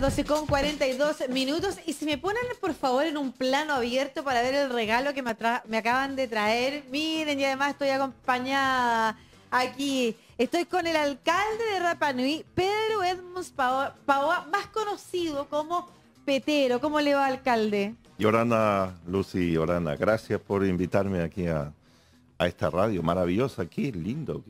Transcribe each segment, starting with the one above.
12 con 42 minutos y si me ponen por favor en un plano abierto para ver el regalo que me, acaban de traer. Miren, y además estoy acompañada aquí. Estoy con el alcalde de Rapanui, Pedro Edmunds Paoa, más conocido como Petero. ¿Cómo le va, alcalde? Yorana, Lucy, Yorana, gracias por invitarme aquí a, esta radio maravillosa. Qué lindo,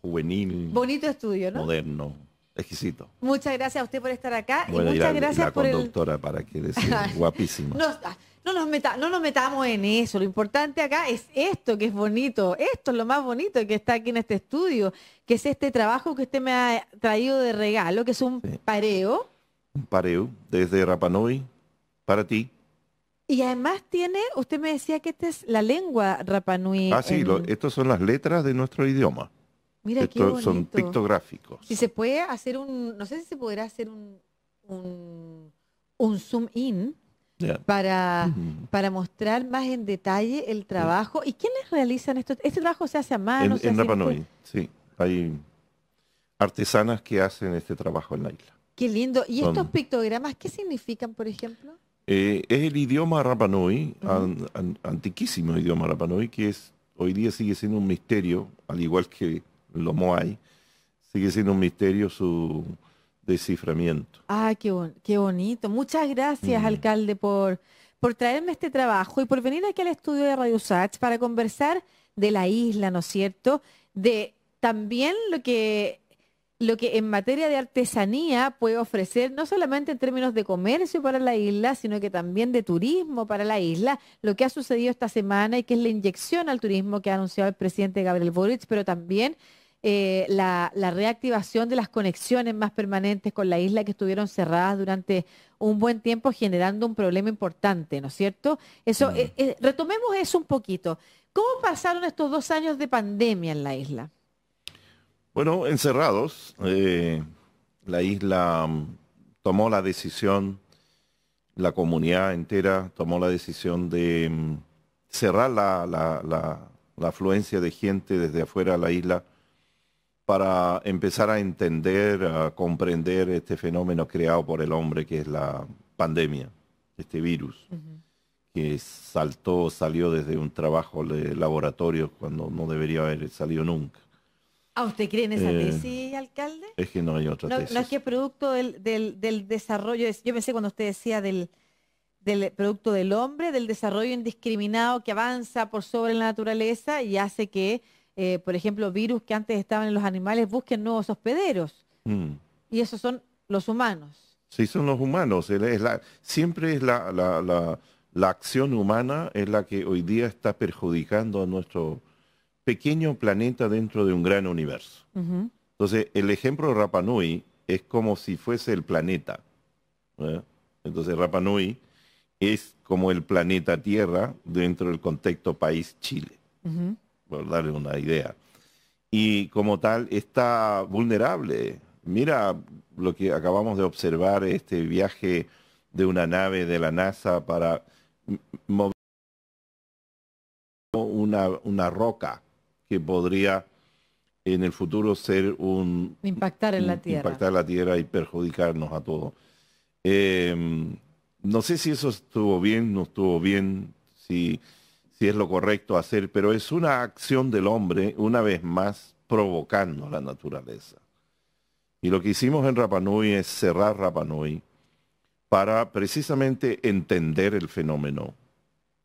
juvenil. Bonito estudio, Moderno. Exquisito. Muchas gracias a usted por estar acá. y muchas la, la conductora, para que decir, guapísima. No, ah, no, nos meta, no nos metamos en eso. Lo importante acá es esto que es bonito. Esto es lo más bonito que está aquí en este estudio, que es este trabajo que usted me ha traído de regalo, que es un pareo. Un pareo desde Rapanui para ti. Y además tiene, usted me decía que esta es la lengua Rapanui. Ah, sí, estas son las letras de nuestro idioma. Mira, Son pictográficos. Si se puede hacer un, no sé si se podrá hacer un, un, zoom in para, mostrar más en detalle el trabajo. ¿Y quiénes realizan esto? ¿Este trabajo se hace a mano? En, en sí. Hay artesanas que hacen este trabajo en la isla. Qué lindo. ¿Y estos pictogramas qué significan, por ejemplo? Eh, es el idioma Rapa Nui, antiquísimo idioma Rapa Nui, que es hoy día sigue siendo un misterio, al igual que lo Moai, sigue siendo un misterio su desciframiento. Ah, qué, bonito. Muchas gracias, alcalde, por, por traerme este trabajo y por venir aquí al estudio de Radio Sachs para conversar de la isla, ¿no es cierto? De también lo que lo que en materia de artesanía puede ofrecer, no solamente en términos de comercio para la isla, sino que también de turismo para la isla, lo que ha sucedido esta semana y que es la inyección al turismo que ha anunciado el presidente Gabriel Boric, pero también eh, la, reactivación de las conexiones más permanentes con la isla que estuvieron cerradas durante un buen tiempo generando un problema importante, ¿no es cierto? Eso, eh, eh, retomemos eso un poquito. ¿Cómo pasaron estos dos años de pandemia en la isla? Bueno, encerrados, la isla mm, tomó la decisión, la comunidad entera tomó la decisión de mm, cerrar la, afluencia de gente desde afuera a la isla para empezar a entender, a comprender este fenómeno creado por el hombre que es la pandemia, este virus, que saltó, salió desde un trabajo de laboratorio cuando no debería haber salido nunca. ¿A ah, usted cree en esa eh, tesis, alcalde? Es que no hay otra tesis. No es que es producto del, desarrollo, yo pensé cuando usted decía del producto del hombre, del desarrollo indiscriminado que avanza por sobre la naturaleza y hace que eh, por ejemplo, virus que antes estaban en los animales, busquen nuevos hospederos. Mm. Y esos son los humanos. Sí, son los humanos. siempre es la, acción humana es la que hoy día está perjudicando a nuestro pequeño planeta dentro de un gran universo. Entonces, el ejemplo de Rapa Nui es como si fuese el planeta. Entonces, Rapa Nui es como el planeta Tierra dentro del contexto país Chile por darle una idea. Y como tal, está vulnerable. Mira lo que acabamos de observar, este viaje de una nave de la NASA para mover una, una roca que podría en el futuro ser un... Impactar en la Tierra. Impactar la Tierra y perjudicarnos a todos. Em, no sé si eso estuvo bien, no estuvo bien, si si es lo correcto hacer, pero es una acción del hombre, una vez más, provocando la naturaleza. Y lo que hicimos en Rapanui es cerrar Rapanui para precisamente entender el fenómeno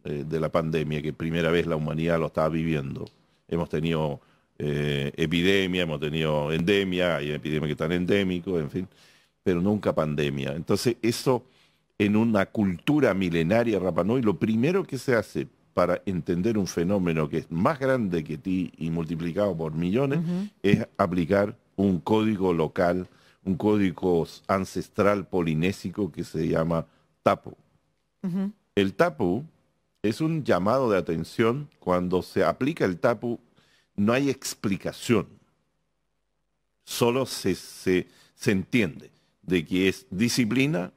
eh, de la pandemia, que primera vez la humanidad lo está viviendo. Hemos tenido eh, epidemia, hemos tenido endemia, hay epidemias que están endémicos, en fin, pero nunca pandemia. Entonces eso en una cultura milenaria Rapanui, lo primero que se hace para entender un fenómeno que es más grande que ti y multiplicado por millones, es aplicar un código local, un código ancestral polinésico que se llama tapu. El tapu es un llamado de atención. Cuando se aplica el tapu, no hay explicación. Solo se, se entiende de que es disciplina,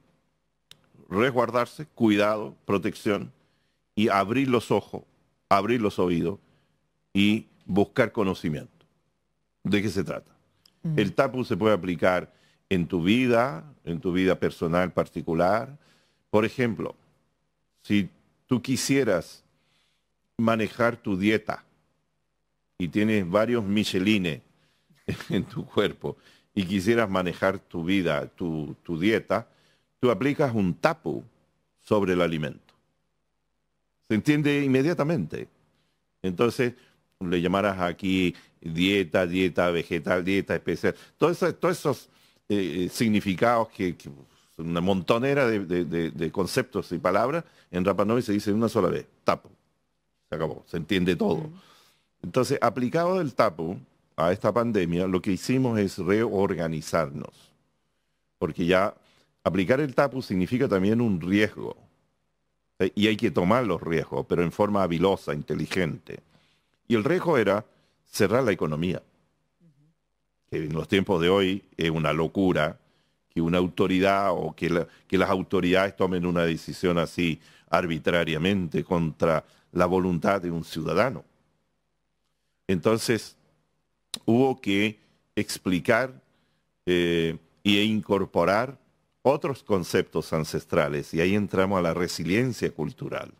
resguardarse, cuidado, protección, y abrir los ojos, abrir los oídos y buscar conocimiento. ¿De qué se trata? Mm. El tapu se puede aplicar en tu vida, en tu vida personal particular. Por ejemplo, si tú quisieras manejar tu dieta y tienes varios michelines en tu cuerpo y quisieras manejar tu vida, tu, tu dieta, tú aplicas un tapu sobre el alimento. Se entiende inmediatamente. Entonces, le llamarás aquí dieta, dieta vegetal, dieta especial. todos esos eh, significados que, son una montonera de, conceptos y palabras, en Rapa Nui se dice una sola vez, tapu. Se acabó, se entiende todo. Entonces, aplicado el tapu a esta pandemia, lo que hicimos es reorganizarnos. Porque ya aplicar el tapu significa también un riesgo eh, y hay que tomar los riesgos, pero en forma habilosa, inteligente. Y el riesgo era cerrar la economía, que en los tiempos de hoy es una locura que una autoridad o que, las autoridades tomen una decisión así arbitrariamente contra la voluntad de un ciudadano. Entonces, hubo que explicar eh, e incorporar otros conceptos ancestrales y ahí entramos a la resiliencia cultural,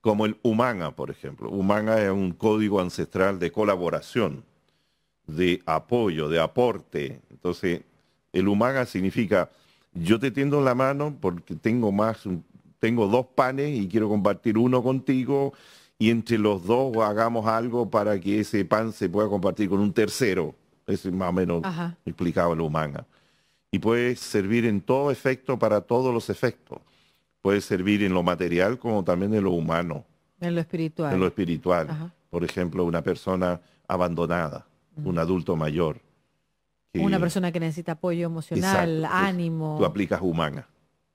como el humana, por ejemplo. Humana es un código ancestral de colaboración, de apoyo, de aporte. Entonces, el humana significa, yo te tiendo la mano porque tengo más, tengo dos panes y quiero compartir uno contigo y entre los dos hagamos algo para que ese pan se pueda compartir con un tercero. Es más o menos explicado el humana y puede servir en todo efecto para todos los efectos. Puede servir en lo material como también en lo humano. En lo espiritual. En lo espiritual. Por ejemplo, una persona abandonada, un adulto mayor. una persona que necesita apoyo emocional, ánimo. Tú aplicas humana.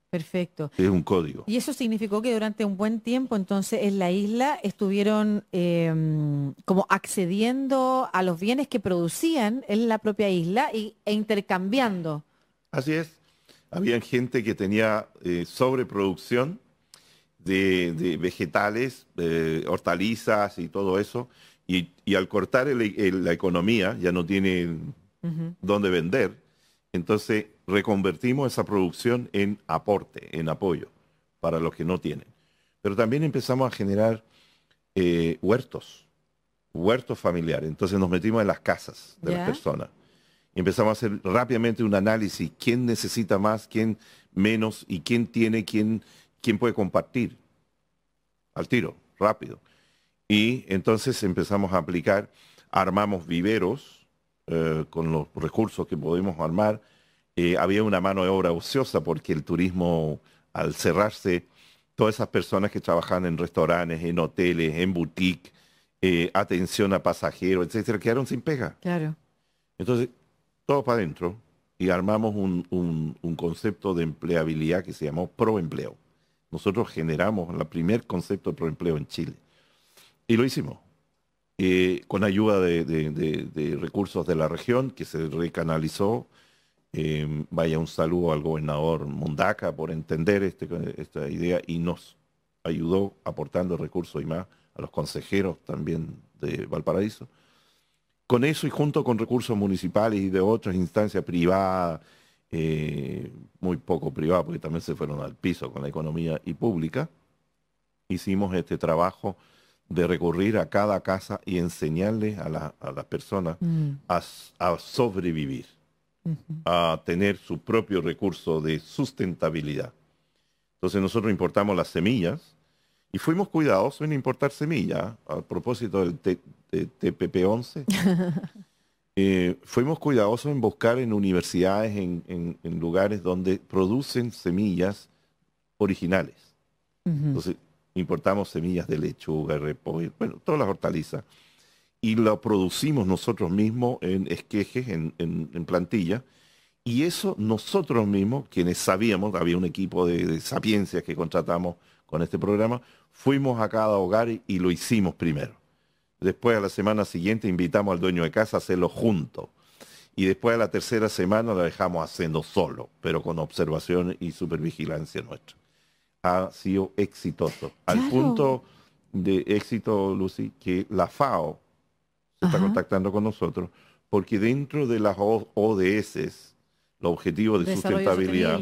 Perfecto. Es un código. Y eso significó que durante un buen tiempo, entonces, en la isla estuvieron em, como accediendo a los bienes que producían en la propia isla e intercambiando Así es. Había gente que tenía eh, sobreproducción de, vegetales, eh, hortalizas y todo eso. Y, al cortar la economía ya no tiene dónde vender. Entonces reconvertimos esa producción en aporte, en apoyo para los que no tienen. Pero también empezamos a generar eh, huertos, huertos familiares. Entonces nos metimos en las casas de las personas empezamos a hacer rápidamente un análisis, quién necesita más, quién menos y quién tiene, quién, quién puede compartir. Al tiro, rápido. Y entonces empezamos a aplicar, armamos viveros eh, con los recursos que podemos armar. Eh, había una mano de obra ociosa porque el turismo, al cerrarse, todas esas personas que trabajaban en restaurantes, en hoteles, en boutique eh, atención a pasajeros, etcétera, quedaron sin pega. Claro. Entonces, todos para adentro y armamos un, concepto de empleabilidad que se llamó proempleo. Nosotros generamos el primer concepto de proempleo en Chile. Y lo hicimos, eh, con ayuda de, recursos de la región que se recanalizó. Em, vaya un saludo al gobernador Mundaca por entender este, esta idea y nos ayudó aportando recursos y más a los consejeros también de Valparaíso con eso y junto con recursos municipales y de otras instancias privadas, eh, muy poco privadas, porque también se fueron al piso con la economía y pública, hicimos este trabajo de recurrir a cada casa y enseñarles a, las personas mm. a, sobrevivir, a tener su propio recurso de sustentabilidad. Entonces nosotros importamos las semillas y fuimos cuidadosos en importar semillas a propósito del TPP-11. Eh, fuimos cuidadosos en buscar en universidades, en, lugares donde producen semillas originales. Entonces, importamos semillas de lechuga, repollo, bueno, todas las hortalizas. Y lo producimos nosotros mismos en esquejes, en, plantillas Y eso nosotros mismos, quienes sabíamos, había un equipo de, sapiencias que contratamos con este programa, fuimos a cada hogar y lo hicimos primero. Después a la semana siguiente invitamos al dueño de casa a hacerlo junto. Y después a la tercera semana la dejamos haciendo solo, pero con observación y supervigilancia nuestra. Ha sido exitoso. Al punto de éxito, Lucy, que la FAO se está contactando con nosotros porque dentro de las ODS, los objetivos de sustentabilidad,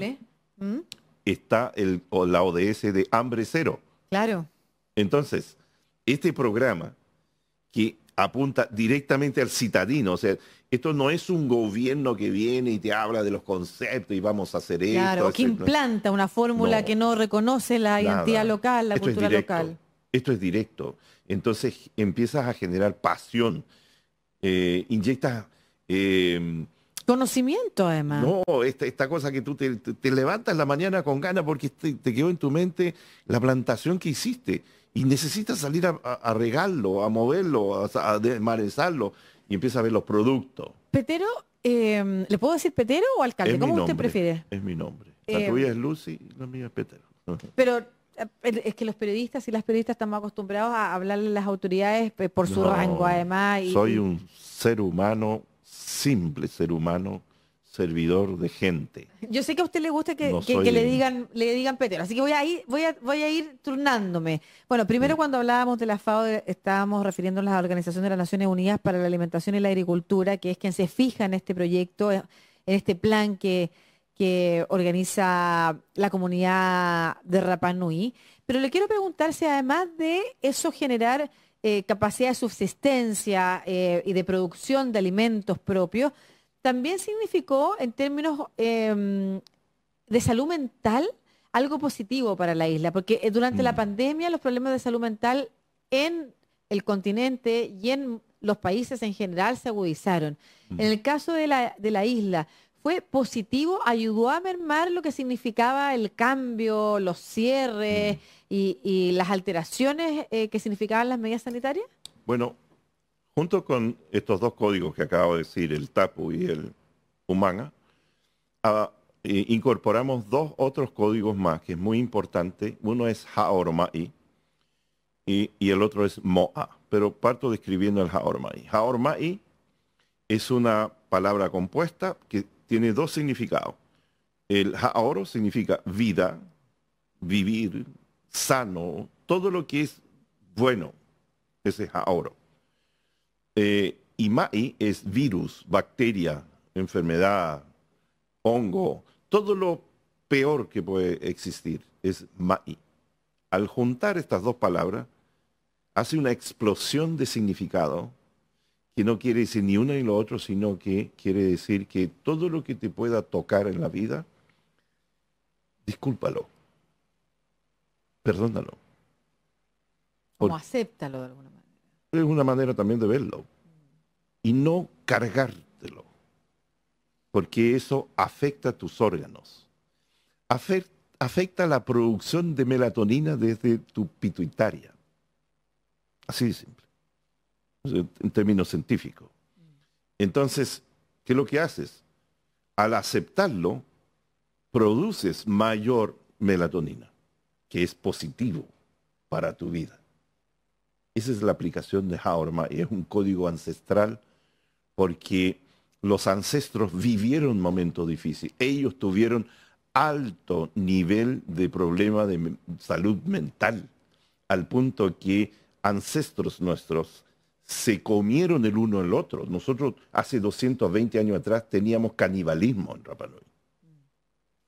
¿Mm? está el, la ODS de hambre cero. Claro. Entonces, este programa que apunta directamente al citadino. O sea, esto no es un gobierno que viene y te habla de los conceptos y vamos a hacer claro, esto. Claro, que implanta una fórmula que no reconoce la identidad local, la cultura local. Esto es directo. Entonces empiezas a generar pasión, eh, inyectas... Em, Conocimiento, además. No, esta, cosa que tú te, levantas la mañana con ganas porque te quedó en tu mente la plantación que hiciste y necesita salir a, regarlo, a moverlo, a, desmarezarlo y empieza a ver los productos. Petero, em, ¿le puedo decir Petero o alcalde? ¿Cómo usted prefiere? Es mi nombre. Eh, la tuya es Lucy, la mía es Petero. Pero eh, es que los periodistas y las periodistas estamos acostumbrados a hablarle a las autoridades eh, por su rango, además. Soy un ser humano, simple ser humano, servidor de gente. Yo sé que a usted le gusta que, le digan le digan petero, así que voy a ir, voy a, ir turnándome. Bueno, primero cuando hablábamos de la FAO eh, estábamos refiriéndonos a la Organización de las Naciones Unidas para la Alimentación y la Agricultura, que es quien se fija en este proyecto, eh, en este plan que, organiza la comunidad de Rapanui. Pero le quiero preguntar si además de eso generar eh, capacidad de subsistencia y de producción de alimentos propios, también significó en términos em, de salud mental algo positivo para la isla, porque eh, durante la mm. pandemia los problemas de salud mental en el continente y en los países en general se agudizaron. Mm. En el caso de la, de la isla, fue positivo, ayudó a mermar lo que significaba el cambio, los cierres mm. y, las alteraciones eh, que significaban las medidas sanitarias? Bueno, junto con estos dos códigos que acabo de decir, el TAPU y el Humana, ah, incorporamos dos otros códigos más que es muy importante. Uno es Haorma'i y, y el otro es Mo'a. Pero parto describiendo el Haorma'i. Haorma'i es una palabra compuesta que tiene dos significados. El Haoro significa vida, vivir, sano, todo lo que es bueno. Ese es y eh, mai es virus, bacteria, enfermedad, hongo, todo lo peor que puede existir es Ma'i. Al juntar estas dos palabras, hace una explosión de significado que no quiere decir ni una ni lo otro, sino que quiere decir que todo lo que te pueda tocar en la vida, discúlpalo, perdónalo. O acéptalo de alguna manera. Es una manera también de verlo. Y no cargártelo, porque eso afecta a tus órganos. Afecta, afecta la producción de melatonina desde tu pituitaria. Así de simple, en términos científicos. Entonces, ¿qué es lo que haces? Al aceptarlo, produces mayor melatonina, que es positivo para tu vida. Esa es la aplicación de Haorma y es un código ancestral porque los ancestros vivieron momentos difíciles. Ellos tuvieron alto nivel de problema de salud mental, al punto que ancestros nuestros se comieron el uno al otro. Nosotros hace 220 años atrás teníamos canibalismo en Rapanui.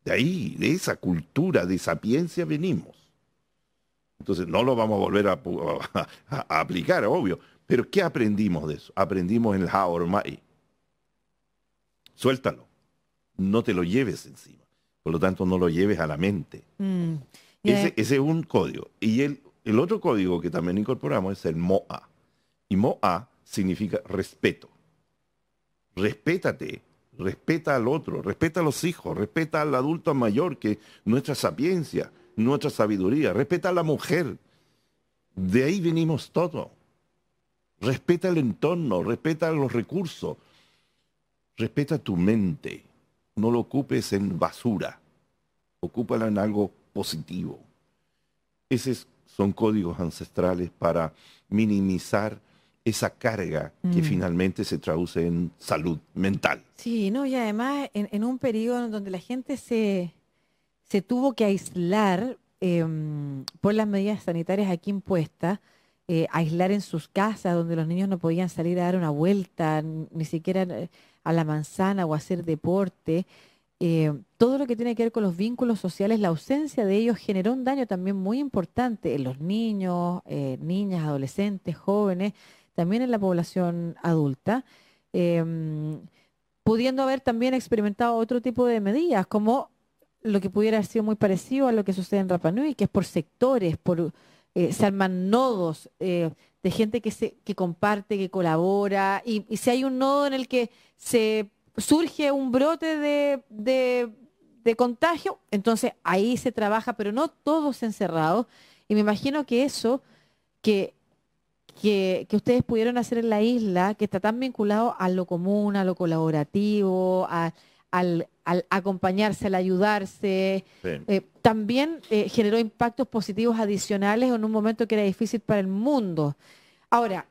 De ahí, de esa cultura de sapiencia venimos. Entonces no lo vamos a volver a, aplicar, obvio. Pero ¿qué aprendimos de eso? Aprendimos en el ormai, Suéltalo. No te lo lleves encima. Por lo tanto, no lo lleves a la mente. Mm, ese, es un código. Y el, el otro código que también incorporamos es el Moa. Y Moa significa respeto. Respétate, respeta al otro, respeta a los hijos, respeta al adulto mayor, que nuestra sapiencia nuestra sabiduría. Respeta a la mujer. De ahí venimos todos. Respeta el entorno, respeta los recursos, respeta tu mente. No lo ocupes en basura, ocúpala en algo positivo. Esos son códigos ancestrales para minimizar esa carga que mm. finalmente se traduce en salud mental. Sí, no, y además en, en un periodo donde la gente se, se tuvo que aislar em, por las medidas sanitarias aquí impuestas, eh, aislar en sus casas donde los niños no podían salir a dar una vuelta, ni siquiera eh, a la manzana o hacer deporte. Eh, todo lo que tiene que ver con los vínculos sociales, la ausencia de ellos generó un daño también muy importante en los niños, niñas, adolescentes, jóvenes, también en la población adulta em, pudiendo haber también experimentado otro tipo de medidas, como lo que pudiera haber sido muy parecido a lo que sucede en Rapanui, que es por sectores, por eh, se arman nodos eh, de gente que se que comparte, que colabora, y, si hay un nodo en el que se surge un brote de, contagio, entonces ahí se trabaja, pero no todos encerrados. Y me imagino que eso que que, ustedes pudieron hacer en la isla, que está tan vinculado a lo común, a lo colaborativo, al, al acompañarse, al ayudarse. Eh, también eh, generó impactos positivos adicionales en un momento que era difícil para el mundo. Ahora,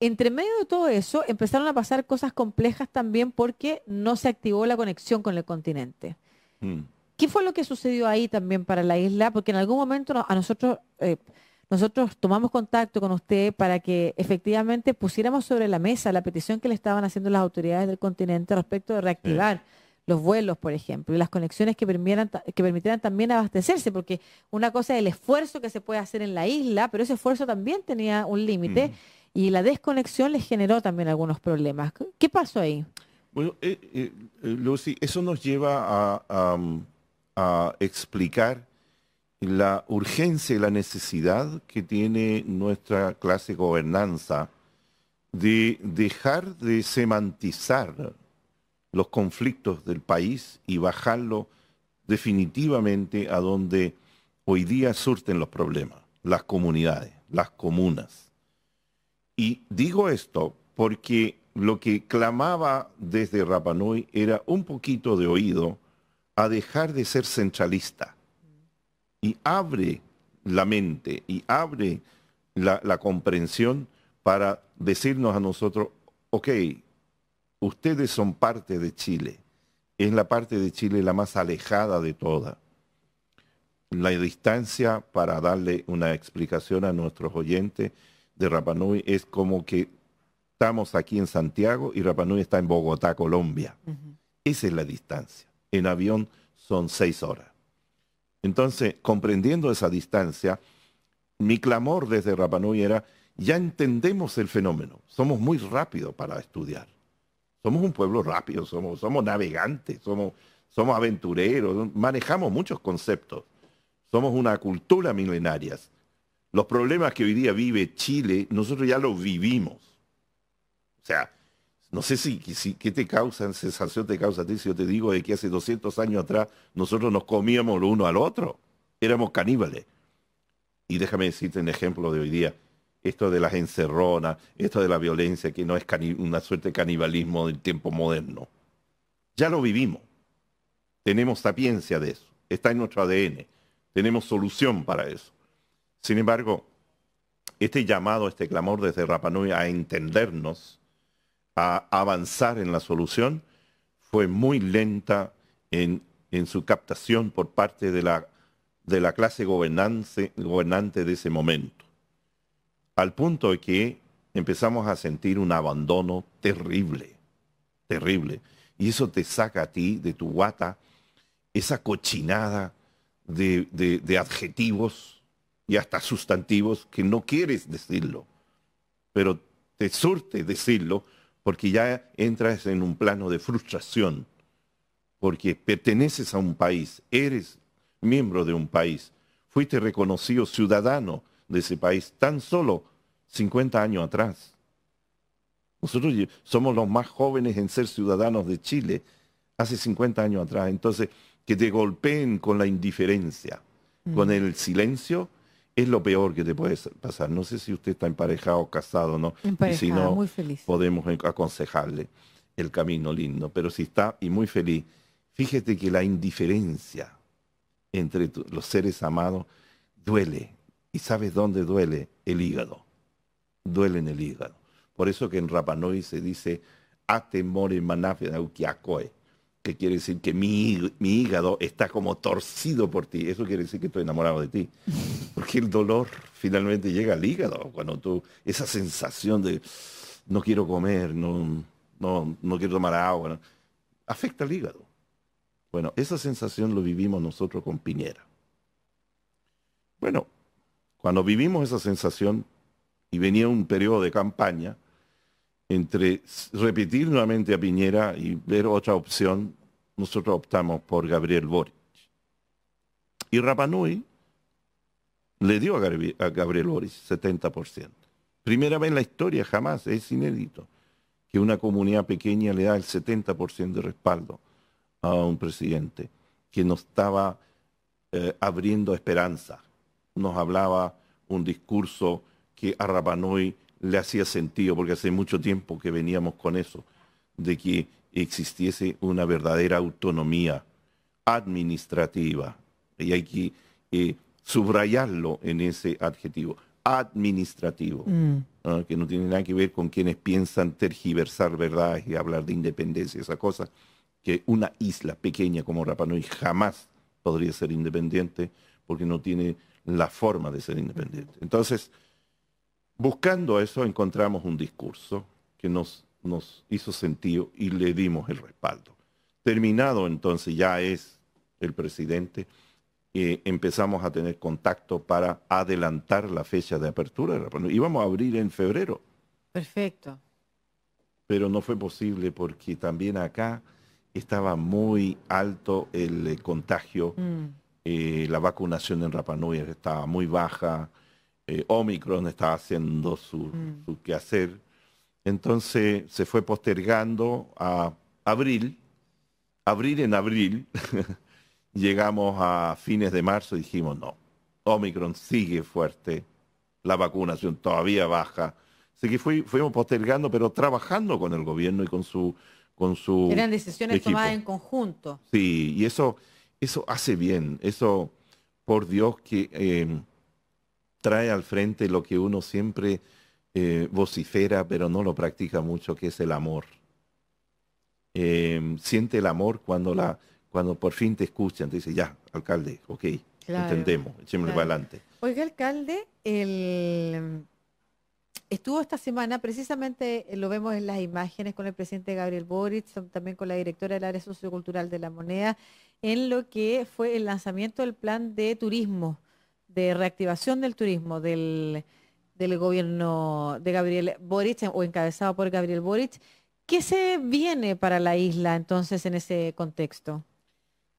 entre medio de todo eso, empezaron a pasar cosas complejas también porque no se activó la conexión con el continente. Hmm. ¿Qué fue lo que sucedió ahí también para la isla? Porque en algún momento a nosotros... Eh, nosotros tomamos contacto con usted para que efectivamente pusiéramos sobre la mesa la petición que le estaban haciendo las autoridades del continente respecto de reactivar los vuelos, por ejemplo, y las conexiones que permitieran, también abastecerse, porque una cosa es el esfuerzo que se puede hacer en la isla, pero ese esfuerzo también tenía un límite y la desconexión les generó también algunos problemas. ¿Qué pasó ahí? Bueno, eh, eh, eh, Lucy, eso nos lleva a, um, a explicar la urgencia y la necesidad que tiene nuestra clase gobernanza de dejar de semantizar los conflictos del país y bajarlo definitivamente a donde hoy día surten los problemas, las comunidades, las comunas. Y digo esto porque lo que clamaba desde Rapanui era un poquito de oído a dejar de ser centralista y abre la mente y abre la, la comprensión para decirnos a nosotros, ok, ustedes son parte de Chile. Es la parte de Chile la más alejada de toda. La distancia, para darle una explicación a nuestros oyentes de Rapanui, es como que estamos aquí en Santiago y Rapanui está en Bogotá, Colombia. Esa es la distancia. En avión son seis horas. Entonces, comprendiendo esa distancia, mi clamor desde Rapanui era, ya entendemos el fenómeno, somos muy rápidos para estudiar somos un pueblo rápido, somos, somos navegantes, somos, somos aventureros, manejamos muchos conceptos. Somos una cultura milenaria. Los problemas que hoy día vive Chile, nosotros ya los vivimos. O sea, no sé si, qué te causan, sensación te causa a ti si yo te digo de que hace 200 años atrás nosotros nos comíamos lo uno al otro. Éramos caníbales. Y déjame decirte un ejemplo de hoy día esto de las encerronas, esto de la violencia, que no es una suerte de canibalismo del tiempo moderno. Ya lo vivimos. Tenemos sapiencia de eso. Está en nuestro ADN. Tenemos solución para eso. Sin embargo, este llamado, este clamor desde Rapanui a entendernos, a avanzar en la solución, fue muy lenta en, su captación por parte de la, clase gobernante de ese momento al punto de que empezamos a sentir un abandono terrible, terrible. Y eso te saca a ti de tu guata esa cochinada de, de adjetivos y hasta sustantivos que no quieres decirlo, pero te surte decirlo porque ya entras en un plano de frustración, porque perteneces a un país, eres miembro de un país, fuiste reconocido ciudadano de ese país tan solo 50 años atrás. Nosotros somos los más jóvenes en ser ciudadanos de Chile hace 50 años atrás. Entonces, que te golpeen con la indiferencia, mm. con el silencio, es lo peor que te puede pasar. No sé si usted está emparejado o casado no. y si no, podemos aconsejarle el camino lindo. Pero si está y muy feliz, fíjate que la indiferencia entre los seres amados duele. ¿Y sabes dónde duele? El hígado. Duele en el hígado. Por eso que en Rapanui se dice atemore ukiacoe, que quiere decir que mi, hígado está como torcido por ti. Eso quiere decir que estoy enamorado de ti. Porque el dolor finalmente llega al hígado. Cuando tú, esa sensación de no quiero comer, no, no, quiero tomar agua, afecta al hígado. Bueno, esa sensación lo vivimos nosotros con Piñera. Bueno, cuando vivimos esa sensación y venía un periodo de campaña, entre repetir nuevamente a Piñera y ver otra opción, nosotros optamos por Gabriel Boric. Y Rapanui le dio a Gabriel Boric 70%. Primera vez en la historia, jamás, es inédito, que una comunidad pequeña le da el 70% de respaldo a un presidente que no estaba eh, abriendo esperanza nos hablaba un discurso que a Rapanui le hacía sentido, porque hace mucho tiempo que veníamos con eso, de que existiese una verdadera autonomía administrativa. Y hay que eh, subrayarlo en ese adjetivo, administrativo, mm. que no tiene nada que ver con quienes piensan tergiversar verdades y hablar de independencia, esa cosa, que una isla pequeña como Rapanui jamás podría ser independiente porque no tiene la forma de ser independiente. Entonces, buscando eso, encontramos un discurso que nos, nos hizo sentido y le dimos el respaldo. Terminado entonces, ya es el presidente, empezamos a tener contacto para adelantar la fecha de apertura Íbamos a abrir en febrero. Perfecto. Pero no fue posible porque también acá estaba muy alto el contagio. Mm la vacunación en Rapa estaba muy baja, eh, Omicron estaba haciendo mm. su, quehacer. Entonces se fue postergando a abril, abril en abril, llegamos a fines de marzo y dijimos, no, Omicron sigue fuerte, la vacunación todavía baja. Así que fuimos postergando, pero trabajando con el gobierno y con su... Con su Eran decisiones tomadas en conjunto. Sí, y eso eso hace bien, eso por Dios que em, trae al frente lo que uno siempre eh, vocifera, pero no lo practica mucho, que es el amor. Em, siente el amor cuando, la, cuando por fin te escuchan, te dice, ya, alcalde, ok, entendemos, echémosle adelante. Oiga, alcalde, Estuvo esta semana, precisamente eh, lo vemos en las imágenes con el presidente Gabriel Boric, también con la directora del área sociocultural de la moneda, en lo que fue el lanzamiento del plan de turismo, de reactivación del turismo del, gobierno de Gabriel Boric o encabezado por Gabriel Boric. ¿Qué se viene para la isla entonces en ese contexto?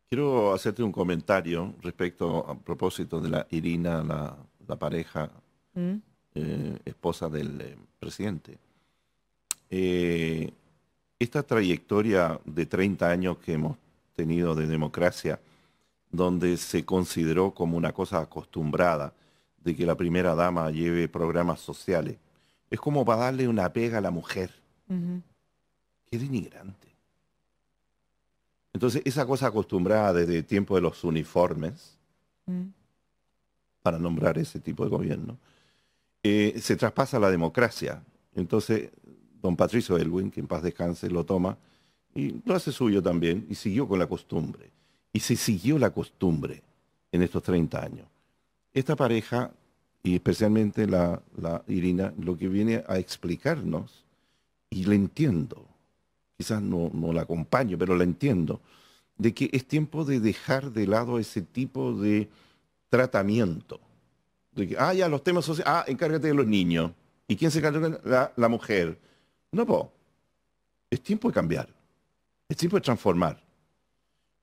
Quiero hacerte un comentario respecto a propósito de la Irina, la, pareja, mm. eh, esposa del eh, presidente. Eh, esta trayectoria de 30 años que hemos tenido de democracia, donde se consideró como una cosa acostumbrada de que la primera dama lleve programas sociales. Es como para darle una pega a la mujer. Qué denigrante. Entonces, esa cosa acostumbrada desde el tiempo de los uniformes, mm. para nombrar ese tipo de gobierno, eh, se traspasa a la democracia. Entonces, don Patricio Elwin, que en paz descanse, lo toma y lo hace suyo también, y siguió con la costumbre. Y se siguió la costumbre en estos 30 años. Esta pareja, y especialmente la, Irina, lo que viene a explicarnos, y la entiendo, quizás no, la acompaño, pero la entiendo, de que es tiempo de dejar de lado ese tipo de tratamiento. De que, ah, ya, los temas sociales, ah, encárgate de los niños. ¿Y quién se encarga? La, la mujer. No, po. Es tiempo de cambiar. Es tiempo de transformar.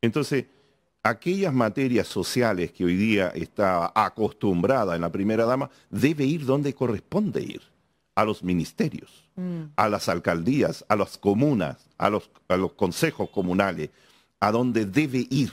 Entonces, aquellas materias sociales que hoy día está acostumbrada en la primera dama, debe ir donde corresponde ir, a los ministerios, mm. a las alcaldías, a las comunas, a los, a los consejos comunales, a donde debe ir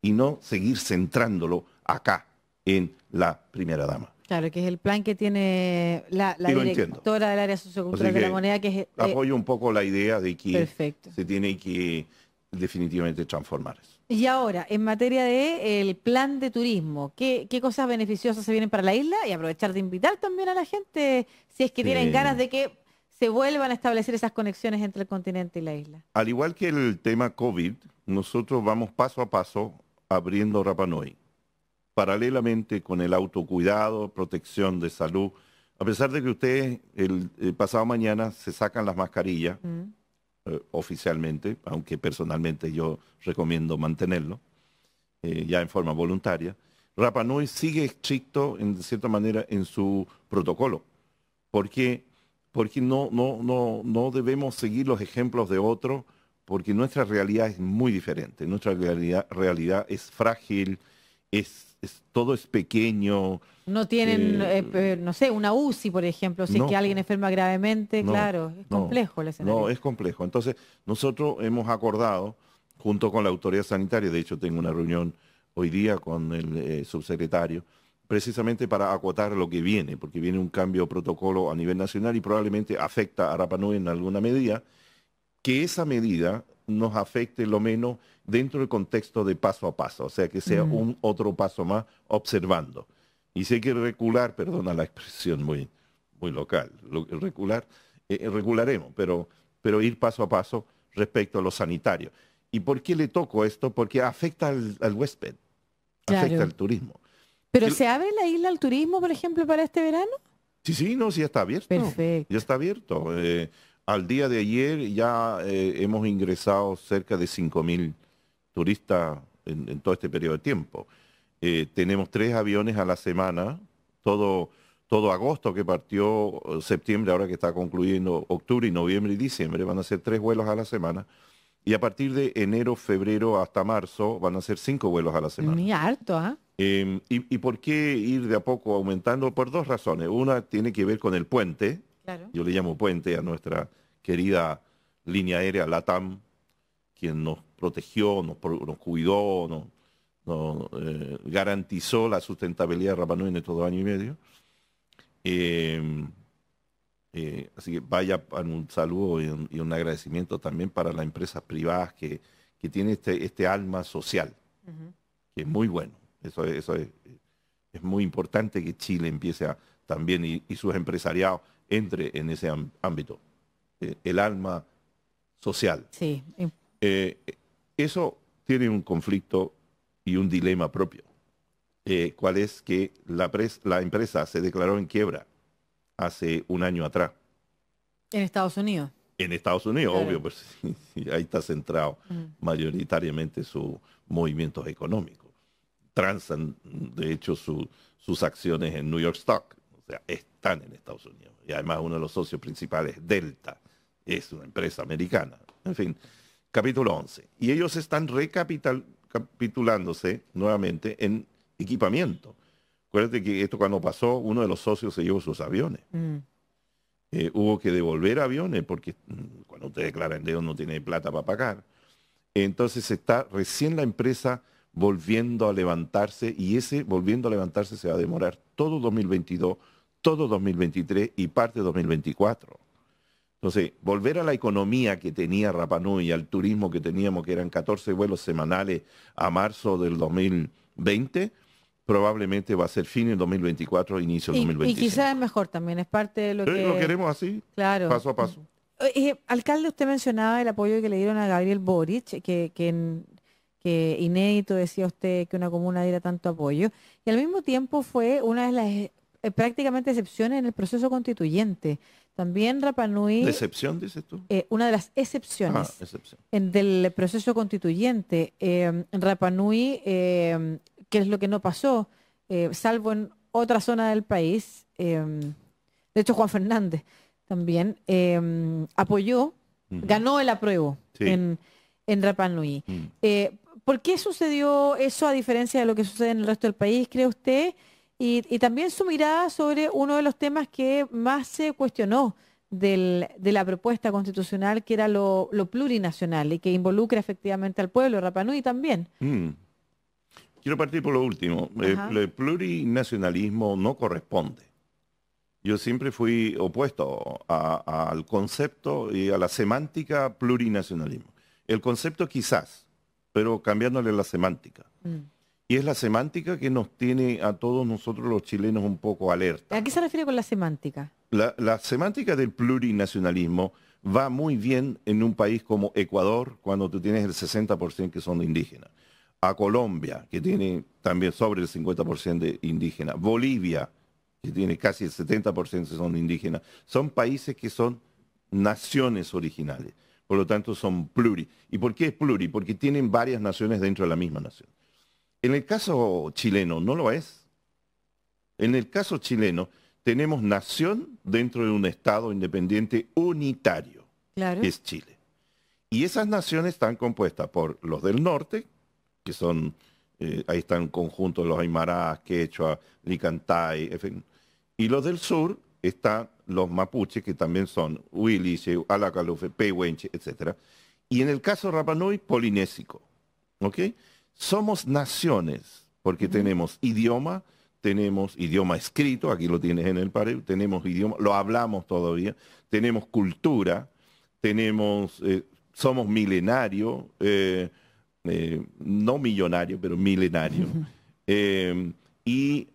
y no seguir centrándolo acá en la primera dama. Claro, que es el plan que tiene la, directora del área sociocultural de la moneda, que es... Eh, apoyo un poco la idea de que se tiene que definitivamente transformar eso. Y ahora, en materia de el plan de turismo, ¿qué, cosas beneficiosas se vienen para la isla? Y aprovechar de invitar también a la gente, si es que tienen ganas de que se vuelvan a establecer esas conexiones entre el continente y la isla. Al igual que el tema COVID, nosotros vamos paso a paso abriendo Rapanui paralelamente con el autocuidado, protección de salud. A pesar de que ustedes el, eh, pasado mañana se sacan las mascarillas mm. eh, oficialmente, aunque personalmente yo recomiendo mantenerlo, eh, ya en forma voluntaria, Rapa sigue estricto, en cierta manera, en su protocolo, porque, porque no, no, no, no debemos seguir los ejemplos de otros, porque nuestra realidad es muy diferente, nuestra realidad, realidad es frágil, es, todo es pequeño. No tienen, eh, eh, no sé, una UCI, por ejemplo, si es que alguien enferma gravemente, claro, es complejo el escenario. No, es complejo. Entonces, nosotros hemos acordado, junto con la autoridad sanitaria, de hecho tengo una reunión hoy día con el eh, subsecretario, precisamente para acotar lo que viene, porque viene un cambio de protocolo a nivel nacional y probablemente afecta a Nui en alguna medida, que esa medida nos afecte lo menos dentro del contexto de paso a paso, o sea, que sea un otro paso más observando. Y si hay que regular, perdona la expresión muy, muy local, regular, eh, eh, regularemos, pero, pero ir paso a paso respecto a lo sanitario. ¿Y por qué le toco esto? Porque afecta al, huésped, afecta al turismo. ¿Pero se abre la isla al turismo, por ejemplo, para este verano? Sí, sí, no, sí está abierto. Perfecto. Ya está abierto. Eh, al día de ayer ya eh, hemos ingresado cerca de 5.000 turistas en, todo este periodo de tiempo. Eh, tenemos tres aviones a la semana, todo, todo agosto que partió, septiembre, ahora que está concluyendo, octubre y noviembre y diciembre, van a ser tres vuelos a la semana. Y a partir de enero, febrero hasta marzo van a ser cinco vuelos a la semana. Muy alto, ¿ah? Em, y, y, por qué ir de a poco aumentando? Por dos razones. Una tiene que ver con el puente, yo le llamo puente a nuestra querida línea aérea LATAM, quien nos protegió, nos, cuidó, nos, eh, garantizó la sustentabilidad de Rapanui en estos dos años y medio. Eh, eh, así que vaya un saludo y un, agradecimiento también para las empresas privadas que, que tienen este, este alma social, que es muy bueno. Eso, es, eso es, muy importante que Chile empiece a también y sus empresariados entre en ese ámbito, eh, el alma social. Sí. Eh, eso tiene un conflicto y un dilema propio, eh, cuál es que la, la empresa se declaró en quiebra hace un año atrás. En Estados Unidos. En Estados Unidos, obvio, pues ahí está centrado mm. mayoritariamente sus movimientos económicos. Transan, de hecho, sus acciones en New York Stock, o sea, están en Estados Unidos y además uno de los socios principales, Delta, es una empresa americana. En fin, capítulo 11. Y ellos están recapitulándose nuevamente en equipamiento. Acuérdate que esto cuando pasó, uno de los socios se llevó sus aviones. Mm. Eh, hubo que devolver aviones porque mm, cuando usted declara en dedo no tiene plata para pagar. Entonces está recién la empresa volviendo a levantarse y ese volviendo a levantarse se va a demorar todo 2022 todo 2023 y parte de 2024. Entonces, volver a la economía que tenía Rapanui, al turismo que teníamos, que eran 14 vuelos semanales a marzo del 2020, probablemente va a ser fin del 2024, inicio del 2025. Y quizás es mejor también, es parte de lo eh, que... Lo queremos así, claro. paso a paso. Eh, eh, alcalde, usted mencionaba el apoyo que le dieron a Gabriel Boric, que, que que inédito decía usted que una comuna diera tanto apoyo, y al mismo tiempo fue una de las eh, prácticamente excepciones en el proceso constituyente. También Rapanui... Nui... excepción, dices tú? Eh, una de las excepciones ah, del proceso constituyente. Eh, Rapanui, eh, qué es lo que no pasó, salvo en otra zona del país, de hecho Juan Fernández también, apoyó, ganó el apruebo en, en Rapanui. Mm. ¿Por qué sucedió eso a diferencia de lo que sucede en el resto del país, cree usted? y, también su mirada sobre uno de los temas que más se cuestionó de la propuesta constitucional, que era lo, plurinacional y que involucra efectivamente al pueblo, Rapanui también. Mm. Quiero partir por lo último. El, eh, plurinacionalismo no corresponde. Yo siempre fui opuesto al concepto y a la semántica plurinacionalismo. El concepto quizás, pero cambiándole la semántica. Mm. Y es la semántica que nos tiene a todos nosotros los chilenos un poco alerta. ¿A qué se refiere con la semántica? La, semántica del plurinacionalismo va muy bien en un país como Ecuador, cuando tú tienes el 60% que son indígenas. A Colombia, que tiene también sobre el 50% de indígenas. Bolivia, que tiene casi el 70% que son indígenas. Son países que son naciones originales. Por lo tanto, son pluri. ¿Y por qué es pluri? Porque tienen varias naciones dentro de la misma nación. En el caso chileno no lo es. En el caso chileno tenemos nación dentro de un Estado independiente unitario, que es Chile. Y esas naciones están compuestas por los del norte, que son, eh, ahí están conjuntos conjunto los Aymarás, Quechua, Licantay, en y los del sur están los mapuches, que también son Huiliche, Alacalufe, Pehuenche, etc. Y en el caso Rapanui, polinésico. ¿ok?, somos naciones, porque tenemos idioma, tenemos idioma escrito, aquí lo tienes en el pared, tenemos idioma, lo hablamos todavía, tenemos cultura, tenemos, eh, somos milenario, eh, eh, no millonario, pero milenario. y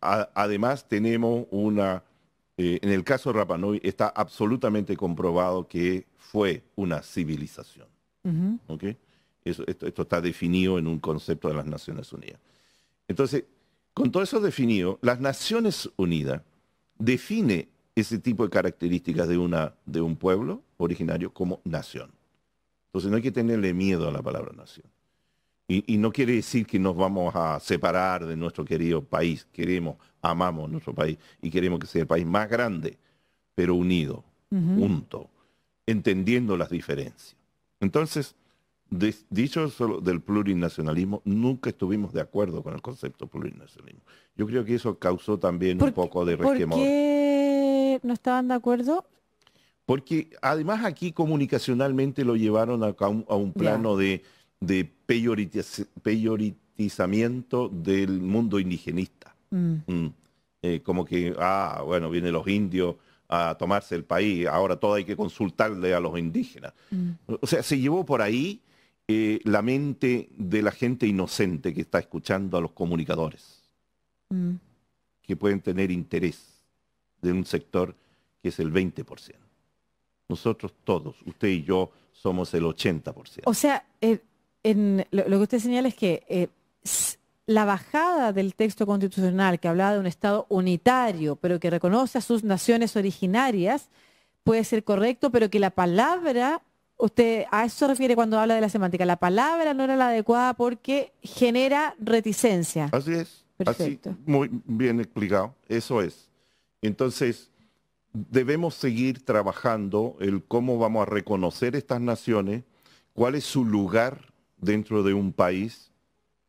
además tenemos una, en el caso de Rapanui, está absolutamente comprobado que fue una civilización esto, está definido en un concepto de las Naciones Unidas. Entonces, con todo eso definido, las Naciones Unidas define ese tipo de características de, una, de un pueblo originario como nación. Entonces no hay que tenerle miedo a la palabra nación. Y, no quiere decir que nos vamos a separar de nuestro querido país. Queremos, amamos nuestro país y queremos que sea el país más grande, pero unido, junto, entendiendo las diferencias. Entonces, dicho solo del plurinacionalismo, nunca estuvimos de acuerdo con el concepto plurinacionalismo. Yo creo que eso causó también un poco de resquemor. ¿Por qué no estaban de acuerdo? Porque además aquí comunicacionalmente lo llevaron a, un, plano de, de peyoritizamiento del mundo indigenista. Mm. Mm. Eh, como que, ah, bueno, vienen los indios a tomarse el país, ahora todo hay que consultarle a los indígenas. Mm. O sea, se llevó por ahí eh, la mente de la gente inocente que está escuchando a los comunicadores, mm. que pueden tener interés de un sector que es el 20%. Nosotros todos, usted y yo, somos el 80%. O sea, eh, en, lo, que usted señala es que eh, la bajada del texto constitucional que hablaba de un Estado unitario, pero que reconoce a sus naciones originarias, puede ser correcto, pero que la palabra Usted a eso se refiere cuando habla de la semántica. La palabra no era la adecuada porque genera reticencia. Así es. Perfecto. muy bien explicado. Eso es. Entonces, debemos seguir trabajando el cómo vamos a reconocer estas naciones, cuál es su lugar dentro de un país.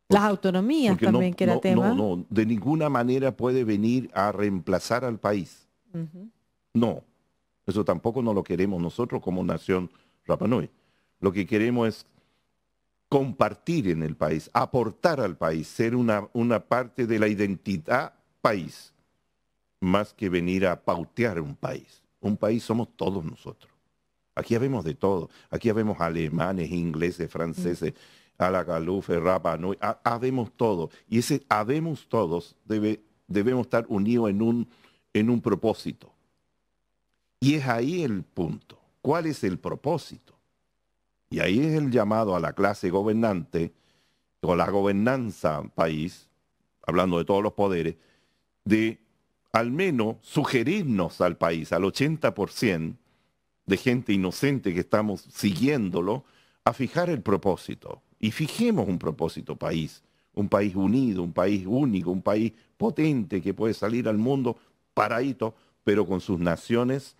Las autonomías también, que era tema. No, no, de ninguna manera puede venir a reemplazar al país. No, eso tampoco no lo queremos nosotros como nación Nui. Lo que queremos es compartir en el país, aportar al país, ser una, parte de la identidad país, más que venir a pautear un país. Un país somos todos nosotros. Aquí habemos de todo. Aquí habemos alemanes, ingleses, franceses, rapa Rapanui, habemos todo. Y ese habemos todos debe, debemos estar unidos en un, en un propósito. Y es ahí el punto. ¿Cuál es el propósito? Y ahí es el llamado a la clase gobernante o la gobernanza país, hablando de todos los poderes, de al menos sugerirnos al país, al 80% de gente inocente que estamos siguiéndolo, a fijar el propósito. Y fijemos un propósito país, un país unido, un país único, un país potente que puede salir al mundo paraíto, pero con sus naciones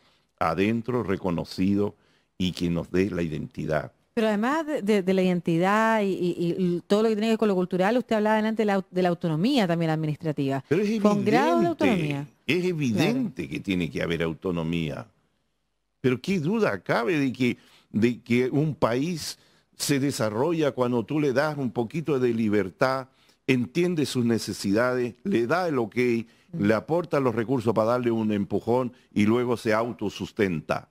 adentro, reconocido y que nos dé la identidad. Pero además de, la identidad y, todo lo que tiene que ver con lo cultural, usted hablaba delante de la, autonomía también administrativa. Pero es evidente, Es evidente que tiene que haber autonomía. Pero qué duda cabe de que, de que un país se desarrolla cuando tú le das un poquito de libertad, entiende sus necesidades, le da el ok le aporta los recursos para darle un empujón y luego se autosustenta.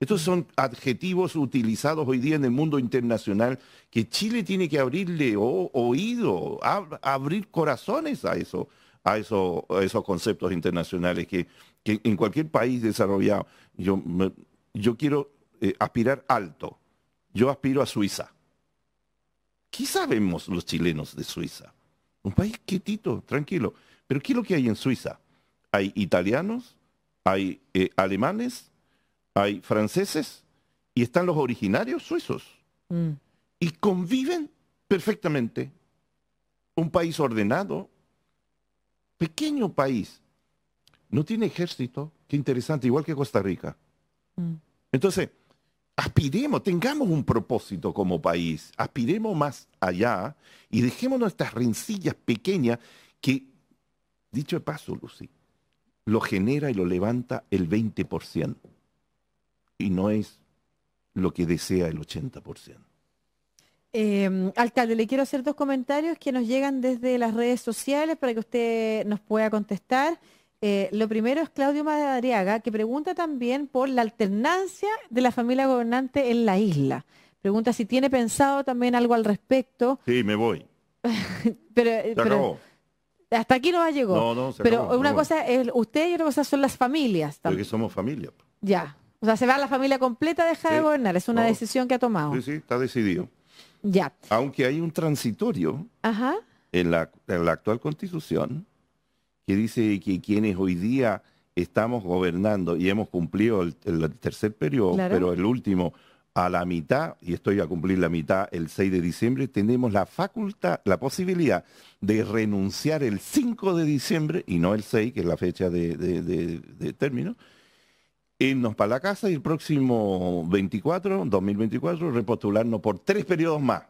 Estos son adjetivos utilizados hoy día en el mundo internacional que Chile tiene que abrirle o, oído, abrir corazones a, eso, a, esos conceptos internacionales que, en cualquier país desarrollado. Yo, quiero eh, aspirar alto. Yo aspiro a Suiza. ¿Qué sabemos los chilenos de Suiza? Un país quietito, tranquilo. Pero ¿qué es lo que hay en Suiza? Hay italianos, hay eh, alemanes, hay franceses y están los originarios suizos. Mm. Y conviven perfectamente. Un país ordenado, pequeño país, no tiene ejército, qué interesante, igual que Costa Rica. Mm. Entonces, aspiremos, tengamos un propósito como país, aspiremos más allá y dejemos nuestras rencillas pequeñas que Dicho de paso, Lucy, lo genera y lo levanta el 20%. Y no es lo que desea el 80%. Em, alcalde, le quiero hacer dos comentarios que nos llegan desde las redes sociales para que usted nos pueda contestar. Eh, lo primero es Claudio Madariaga, que pregunta también por la alternancia de la familia gobernante en la isla. Pregunta si tiene pensado también algo al respecto. Sí, me voy. pero, eh, Se hasta aquí no ha llegado. No, no, Pero una cosa es usted y otra cosa son las familias. Porque somos familia. Ya. O sea, se va la familia completa, deja de gobernar. Es una decisión que ha tomado. Sí, sí, está decidido. Ya. Aunque hay un transitorio En, la, actual constitución que dice que quienes hoy día estamos gobernando y hemos cumplido el, tercer periodo, pero el último a la mitad, y estoy a cumplir la mitad el 6 de diciembre, tenemos la facultad, la posibilidad de renunciar el 5 de diciembre, y no el 6, que es la fecha de, término, irnos para la casa y el próximo 24, 2024, repostularnos por tres periodos más.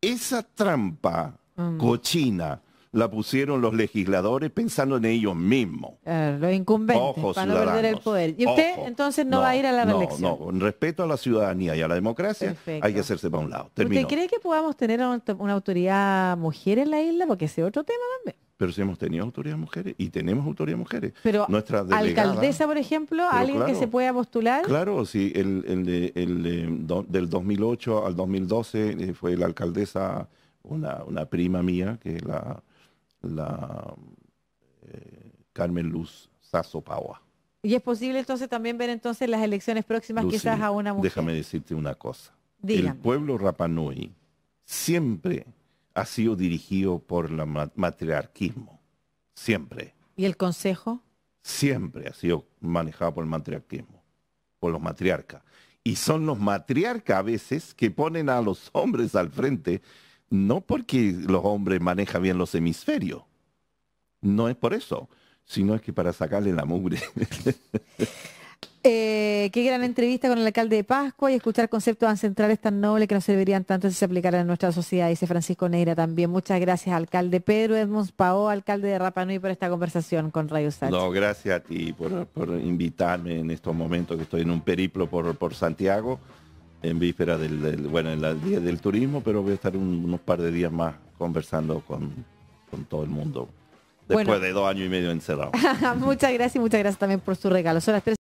Esa trampa mm. cochina la pusieron los legisladores pensando en ellos mismos. Eh, los incumbentes, para no perder el poder. ¿Y usted entonces no, va a ir a la reelección? No, no, en respeto a la ciudadanía y a la democracia hay que hacerse para un lado. ¿Usted cree que podamos tener una autoridad mujer en la isla? Porque ese es otro tema también. Pero si hemos tenido autoridad mujeres y tenemos autoridad mujeres. Pero alcaldesa, por ejemplo, alguien que se pueda postular. Claro, sí, el, del 2008 al 2012 eh, fue la alcaldesa, una, una prima mía, que es la la eh, Carmen Luz Sasso ¿Y es posible entonces también ver entonces las elecciones próximas quizás a una mujer? Déjame decirte una cosa. El pueblo Rapanui siempre ha sido dirigido por el matriarquismo. Siempre. ¿Y el consejo? Siempre ha sido manejado por el matriarquismo, por los matriarcas. Y son los matriarcas a veces que ponen a los hombres al frente no porque los hombres manejan bien los hemisferios. No es por eso, sino es que para sacarle la mugre. Eh, qué gran entrevista con el alcalde de Pascua y escuchar conceptos ancestrales tan nobles que nos servirían tanto si se aplicaran en nuestra sociedad, dice Francisco Neira también. Muchas gracias, alcalde Pedro Edmonds Pao, alcalde de Rapanui, por esta conversación con Radio Sánchez. No, gracias a ti por, invitarme en estos momentos que estoy en un periplo por, por Santiago en víspera del, bueno, en la día del turismo, pero voy a estar unos par de días más conversando con, todo el mundo. Después de dos años y medio encerrado. muchas gracias y muchas gracias también por su regalo. Son las